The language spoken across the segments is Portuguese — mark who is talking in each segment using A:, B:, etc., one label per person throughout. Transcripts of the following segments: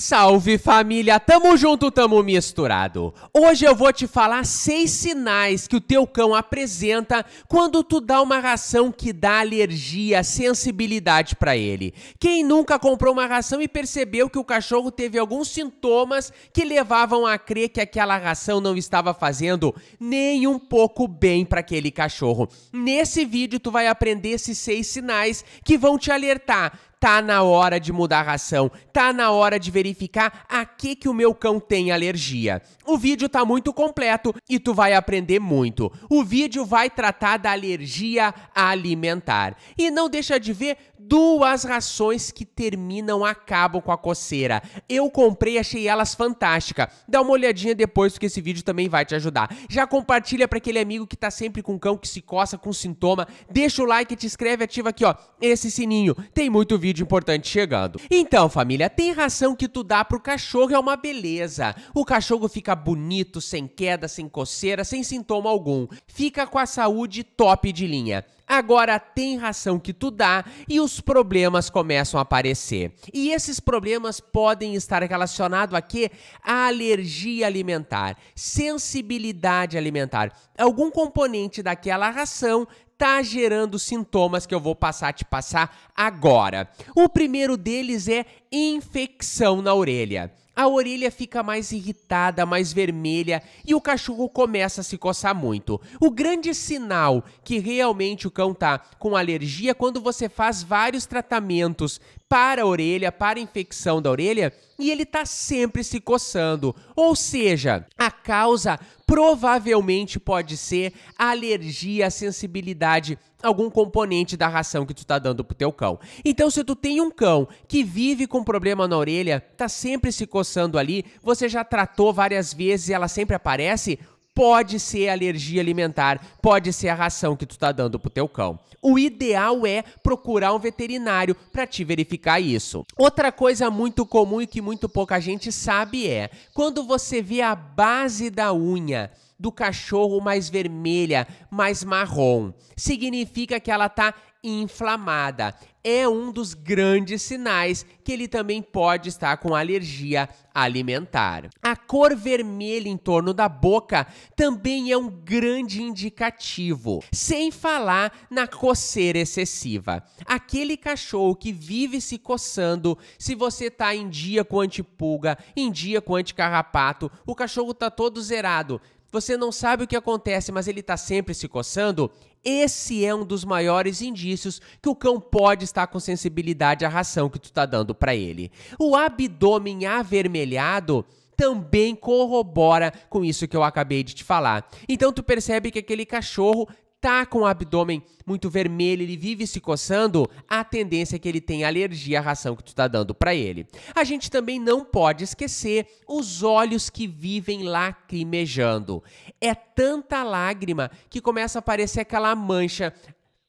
A: Salve família, tamo junto, tamo misturado. Hoje eu vou te falar seis sinais que o teu cão apresenta quando tu dá uma ração que dá alergia, sensibilidade para ele. Quem nunca comprou uma ração e percebeu que o cachorro teve alguns sintomas que levavam a crer que aquela ração não estava fazendo nem um pouco bem para aquele cachorro. Nesse vídeo tu vai aprender esses seis sinais que vão te alertar tá na hora de mudar a ração, tá na hora de verificar a que que o meu cão tem alergia. O vídeo tá muito completo e tu vai aprender muito. O vídeo vai tratar da alergia alimentar. E não deixa de ver duas rações que terminam acabam com a coceira. Eu comprei, achei elas fantásticas. Dá uma olhadinha depois que esse vídeo também vai te ajudar. Já compartilha para aquele amigo que tá sempre com cão que se coça com sintoma. Deixa o like, te inscreve, ativa aqui, ó, esse sininho. Tem muito vídeo vídeo importante chegando. Então, família, tem ração que tu dá pro cachorro é uma beleza. O cachorro fica bonito, sem queda, sem coceira, sem sintoma algum. Fica com a saúde top de linha. Agora tem ração que tu dá e os problemas começam a aparecer. E esses problemas podem estar relacionados a quê? A alergia alimentar, sensibilidade alimentar. Algum componente daquela ração tá gerando sintomas que eu vou passar a te passar agora. O primeiro deles é infecção na orelha a orelha fica mais irritada, mais vermelha e o cachorro começa a se coçar muito. O grande sinal que realmente o cão tá com alergia é quando você faz vários tratamentos para a orelha, para a infecção da orelha, e ele está sempre se coçando. Ou seja, a causa provavelmente pode ser a alergia, a sensibilidade, algum componente da ração que tu está dando pro teu cão. Então, se tu tem um cão que vive com problema na orelha, tá sempre se coçando ali, você já tratou várias vezes e ela sempre aparece, Pode ser alergia alimentar, pode ser a ração que tu tá dando pro teu cão. O ideal é procurar um veterinário para te verificar isso. Outra coisa muito comum e que muito pouca gente sabe é quando você vê a base da unha do cachorro mais vermelha, mais marrom, significa que ela tá inflamada. É um dos grandes sinais que ele também pode estar com alergia alimentar. A cor vermelha em torno da boca também é um grande indicativo, sem falar na coceira excessiva. Aquele cachorro que vive se coçando, se você está em dia com antipulga, em dia com anticarrapato, o cachorro está todo zerado, você não sabe o que acontece, mas ele está sempre se coçando, esse é um dos maiores indícios que o cão pode estar com sensibilidade à ração que tu está dando para ele. O abdômen avermelhado também corrobora com isso que eu acabei de te falar. Então tu percebe que aquele cachorro tá com o abdômen muito vermelho, ele vive se coçando, a tendência é que ele tenha alergia à ração que tu tá dando para ele. A gente também não pode esquecer os olhos que vivem lacrimejando. É tanta lágrima que começa a aparecer aquela mancha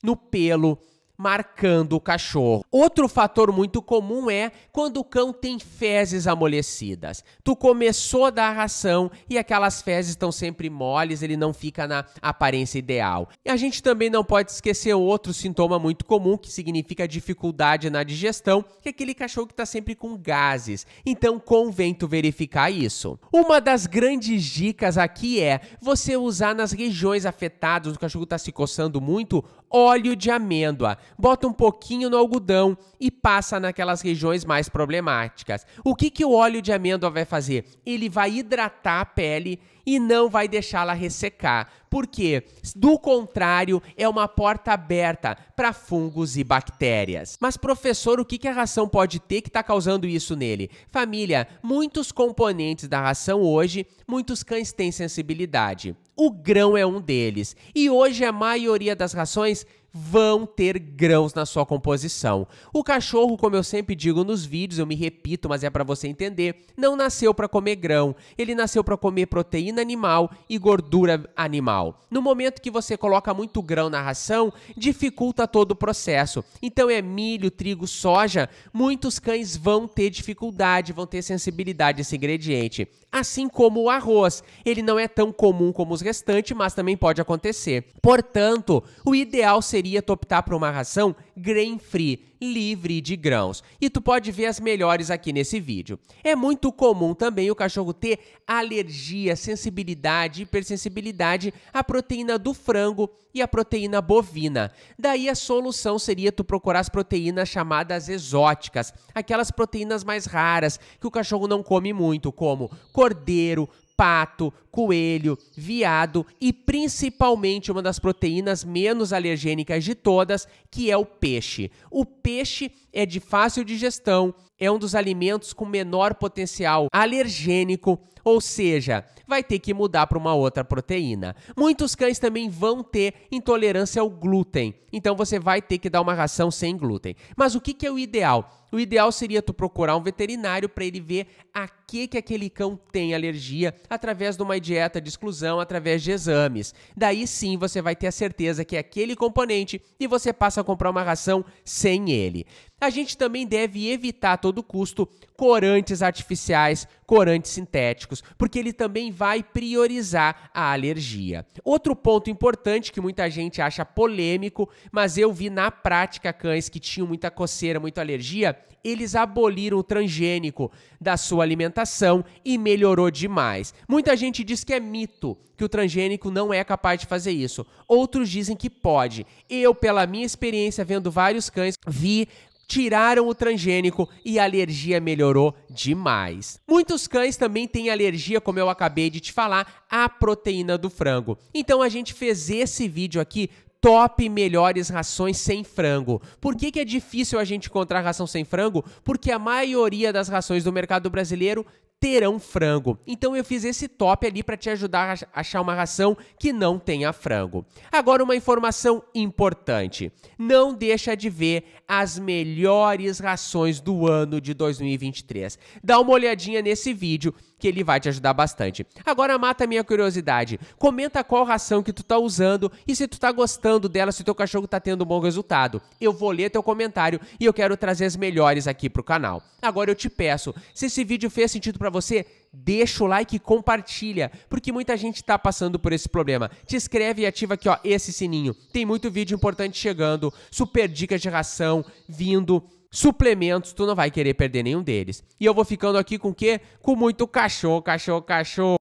A: no pelo, marcando o cachorro. Outro fator muito comum é quando o cão tem fezes amolecidas. Tu começou a dar ração e aquelas fezes estão sempre moles, ele não fica na aparência ideal. E a gente também não pode esquecer outro sintoma muito comum que significa dificuldade na digestão, que é aquele cachorro que está sempre com gases. Então convém tu verificar isso. Uma das grandes dicas aqui é você usar nas regiões afetadas, o cachorro está se coçando muito, óleo de amêndoa bota um pouquinho no algodão e passa naquelas regiões mais problemáticas. O que, que o óleo de amêndoa vai fazer? Ele vai hidratar a pele e não vai deixá-la ressecar, porque, do contrário, é uma porta aberta para fungos e bactérias. Mas, professor, o que, que a ração pode ter que está causando isso nele? Família, muitos componentes da ração hoje, muitos cães têm sensibilidade. O grão é um deles, e hoje a maioria das rações vão ter grãos na sua composição. O cachorro, como eu sempre digo nos vídeos, eu me repito, mas é para você entender, não nasceu para comer grão, ele nasceu para comer proteína animal e gordura animal. No momento que você coloca muito grão na ração, dificulta todo o processo. Então é milho, trigo, soja, muitos cães vão ter dificuldade, vão ter sensibilidade a esse ingrediente. Assim como o arroz, ele não é tão comum como os restantes, mas também pode acontecer. Portanto, o ideal seria seria tu optar por uma ração grain free, livre de grãos. E tu pode ver as melhores aqui nesse vídeo. É muito comum também o cachorro ter alergia, sensibilidade, hipersensibilidade à proteína do frango e à proteína bovina. Daí a solução seria tu procurar as proteínas chamadas exóticas, aquelas proteínas mais raras que o cachorro não come muito, como cordeiro, pato, coelho, viado e principalmente uma das proteínas menos alergênicas de todas, que é o peixe. O peixe é de fácil digestão, é um dos alimentos com menor potencial alergênico, ou seja, vai ter que mudar para uma outra proteína. Muitos cães também vão ter intolerância ao glúten, então você vai ter que dar uma ração sem glúten. Mas o que, que é o ideal? O ideal seria tu procurar um veterinário para ele ver a que, que aquele cão tem alergia através de uma dieta de exclusão, através de exames. Daí sim você vai ter a certeza que é aquele componente e você passa a comprar uma ração sem ele a gente também deve evitar a todo custo corantes artificiais, corantes sintéticos, porque ele também vai priorizar a alergia. Outro ponto importante que muita gente acha polêmico, mas eu vi na prática cães que tinham muita coceira, muita alergia, eles aboliram o transgênico da sua alimentação e melhorou demais. Muita gente diz que é mito, que o transgênico não é capaz de fazer isso. Outros dizem que pode. Eu, pela minha experiência vendo vários cães, vi tiraram o transgênico e a alergia melhorou demais. Muitos cães também têm alergia, como eu acabei de te falar, à proteína do frango. Então a gente fez esse vídeo aqui top melhores rações sem frango. Por que, que é difícil a gente encontrar ração sem frango? Porque a maioria das rações do mercado brasileiro terão frango. Então eu fiz esse top ali para te ajudar a achar uma ração que não tenha frango. Agora uma informação importante. Não deixa de ver as melhores rações do ano de 2023. Dá uma olhadinha nesse vídeo que ele vai te ajudar bastante. Agora mata a minha curiosidade. Comenta qual ração que tu tá usando e se tu tá gostando dela, se teu cachorro tá tendo um bom resultado. Eu vou ler teu comentário e eu quero trazer as melhores aqui pro canal. Agora eu te peço, se esse vídeo fez sentido para você, deixa o like e compartilha, porque muita gente está passando por esse problema. Te inscreve e ativa aqui ó esse sininho. Tem muito vídeo importante chegando, super dicas de ração vindo suplementos, tu não vai querer perder nenhum deles. E eu vou ficando aqui com o quê? Com muito cachorro, cachorro, cachorro.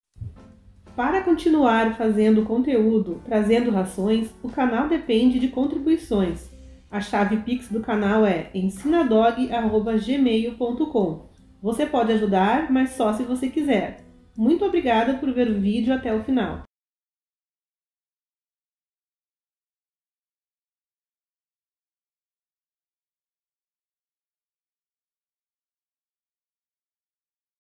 A: Para continuar fazendo conteúdo, trazendo rações, o canal depende de contribuições. A chave Pix do canal é ensinadog.gmail.com. Você pode ajudar, mas só se você quiser. Muito obrigada por ver o vídeo até o final.